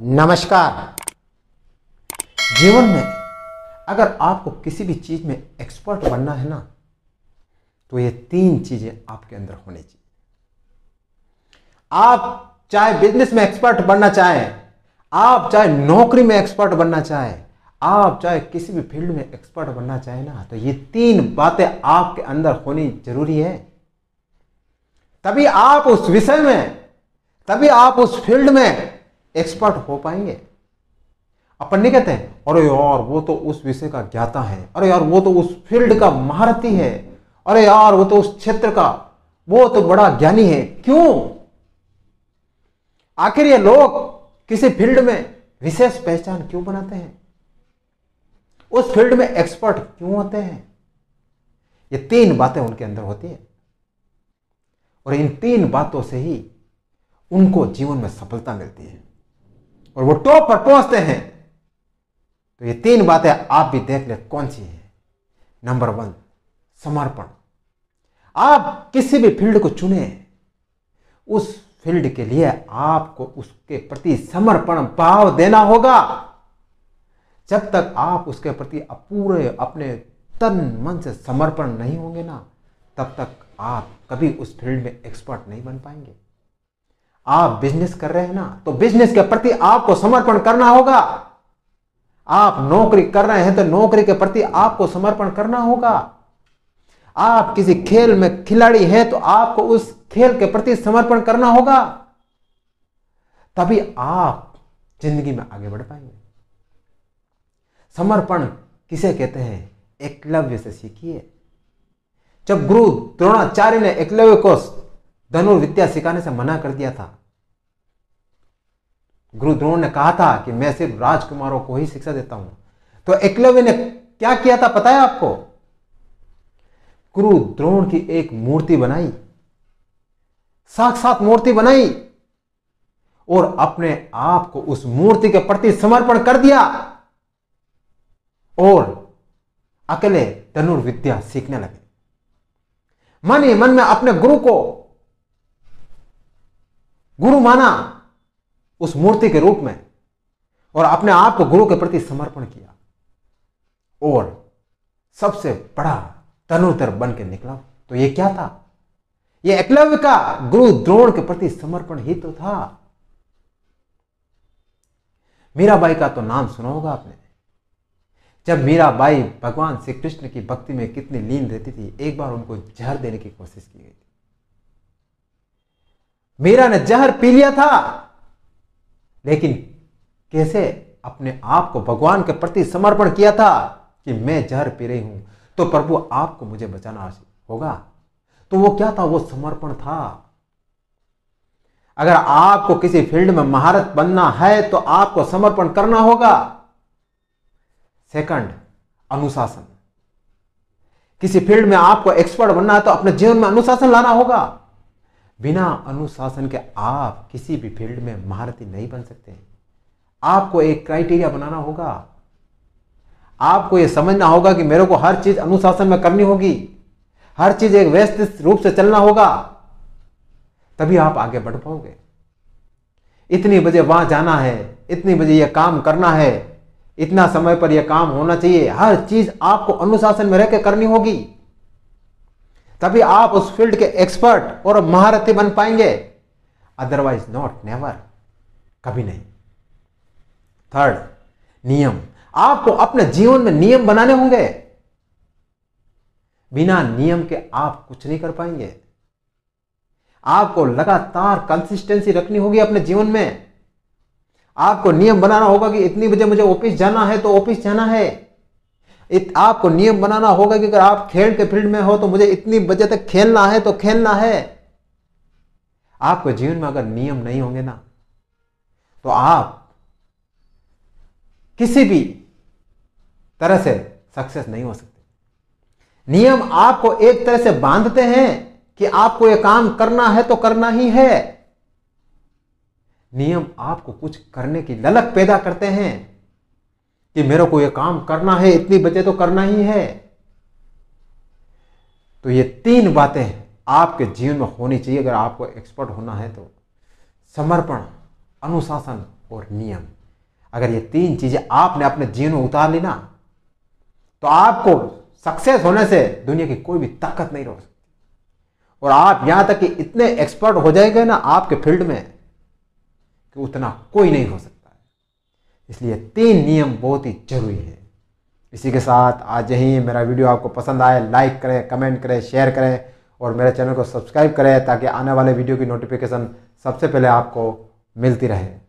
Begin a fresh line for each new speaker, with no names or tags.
नमस्कार जीवन में अगर आपको किसी भी चीज में एक्सपर्ट बनना है ना तो ये तीन चीजें आपके अंदर होनी चाहिए आप चाहे बिजनेस में एक्सपर्ट बनना चाहें आप चाहे नौकरी में एक्सपर्ट बनना चाहें आप चाहे किसी भी फील्ड में एक्सपर्ट बनना चाहें ना तो ये तीन बातें आपके अंदर होनी जरूरी है तभी आप उस विषय में तभी आप उस फील्ड में एक्सपर्ट हो पाएंगे अपन नहीं कहते हैं अरे यार वो तो उस विषय का ज्ञाता है अरे यार वो तो उस फील्ड का महारथी है अरे यार वो तो उस क्षेत्र का वो तो बड़ा ज्ञानी है क्यों आखिर ये लोग किसी फील्ड में विशेष पहचान क्यों बनाते हैं उस फील्ड में एक्सपर्ट क्यों होते हैं ये तीन बातें उनके अंदर होती है और इन तीन बातों से ही उनको जीवन में सफलता मिलती है और वो टॉप पर पहुंचते हैं तो ये तीन बातें आप भी देख ले कौन सी है नंबर वन समर्पण आप किसी भी फील्ड को चुने उस फील्ड के लिए आपको उसके प्रति समर्पण भाव देना होगा जब तक आप उसके प्रति पूरे अपने तन मन से समर्पण नहीं होंगे ना तब तक आप कभी उस फील्ड में एक्सपर्ट नहीं बन पाएंगे आप बिजनेस कर रहे हैं ना तो बिजनेस के प्रति आपको समर्पण करना होगा आप नौकरी कर रहे हैं तो नौकरी के प्रति आपको समर्पण करना होगा आप किसी खेल में खिलाड़ी हैं तो आपको उस खेल के प्रति समर्पण करना होगा तभी आप जिंदगी में आगे बढ़ पाएंगे समर्पण किसे कहते हैं एकलव्य से सीखिए जब गुरु द्रोणाचार्य ने एकलव्य को धनुर्विद्या सिखाने से मना कर दिया था गुरु द्रोण ने कहा था कि मैं सिर्फ राजकुमारों को ही शिक्षा देता हूं तो एकलव्य ने क्या किया था पता है आपको गुरु द्रोण की एक मूर्ति बनाई साक्षात मूर्ति बनाई और अपने आप को उस मूर्ति के प्रति समर्पण कर दिया और अकेले धनुर्विद्या सीखने लगे मन ही मन में अपने गुरु को गुरु माना उस मूर्ति के रूप में और अपने आप को गुरु के प्रति समर्पण किया और सबसे बड़ा तनुतर बन के निकला तो ये क्या था ये एकलव्य का गुरु द्रोण के प्रति समर्पण ही तो था मीराबाई का तो नाम सुना होगा आपने जब मीराबाई भगवान श्री कृष्ण की भक्ति में कितनी लीन रहती थी एक बार उनको जहर देने की कोशिश की गई थी मीरा ने जहर पी लिया था लेकिन कैसे अपने आप को भगवान के प्रति समर्पण किया था कि मैं जहर पी रही हूं तो प्रभु आपको मुझे बचाना होगा तो वो क्या था वो समर्पण था अगर आपको किसी फील्ड में महारत बनना है तो आपको समर्पण करना होगा सेकंड अनुशासन किसी फील्ड में आपको एक्सपर्ट बनना है तो अपने जीवन में अनुशासन लाना होगा बिना अनुशासन के आप किसी भी फील्ड में महारथी नहीं बन सकते आपको एक क्राइटेरिया बनाना होगा आपको यह समझना होगा कि मेरे को हर चीज अनुशासन में करनी होगी हर चीज एक व्यस्त रूप से चलना होगा तभी आप आगे बढ़ पाओगे इतनी बजे वहां जाना है इतनी बजे यह काम करना है इतना समय पर यह काम होना चाहिए हर चीज आपको अनुशासन में रहकर करनी होगी तभी आप उस फील्ड के एक्सपर्ट और महारथी बन पाएंगे अदरवाइज नॉट नेवर कभी नहीं थर्ड नियम आपको अपने जीवन में नियम बनाने होंगे बिना नियम के आप कुछ नहीं कर पाएंगे आपको लगातार कंसिस्टेंसी रखनी होगी अपने जीवन में आपको नियम बनाना होगा कि इतनी बजे मुझे ऑफिस जाना है तो ऑफिस जाना है इत, आपको नियम बनाना होगा कि अगर आप खेल के फील्ड में हो तो मुझे इतनी बजे तक खेलना है तो खेलना है आपके जीवन में अगर नियम नहीं होंगे ना तो आप किसी भी तरह से सक्सेस नहीं हो सकते नियम आपको एक तरह से बांधते हैं कि आपको यह काम करना है तो करना ही है नियम आपको कुछ करने की ललक पैदा करते हैं कि मेरे को यह काम करना है इतनी बचे तो करना ही है तो ये तीन बातें आपके जीवन में होनी चाहिए अगर आपको एक्सपर्ट होना है तो समर्पण अनुशासन और नियम अगर ये तीन चीजें आपने अपने जीवन में उतार ली ना तो आपको सक्सेस होने से दुनिया की कोई भी ताकत नहीं रोक सकती और आप यहां तक कि इतने एक्सपर्ट हो जाएंगे ना आपके फील्ड में कि उतना कोई नहीं हो सकता इसलिए तीन नियम बहुत ही जरूरी है इसी के साथ आज यही मेरा वीडियो आपको पसंद आए लाइक करें कमेंट करें शेयर करें और मेरे चैनल को सब्सक्राइब करें ताकि आने वाले वीडियो की नोटिफिकेशन सबसे पहले आपको मिलती रहे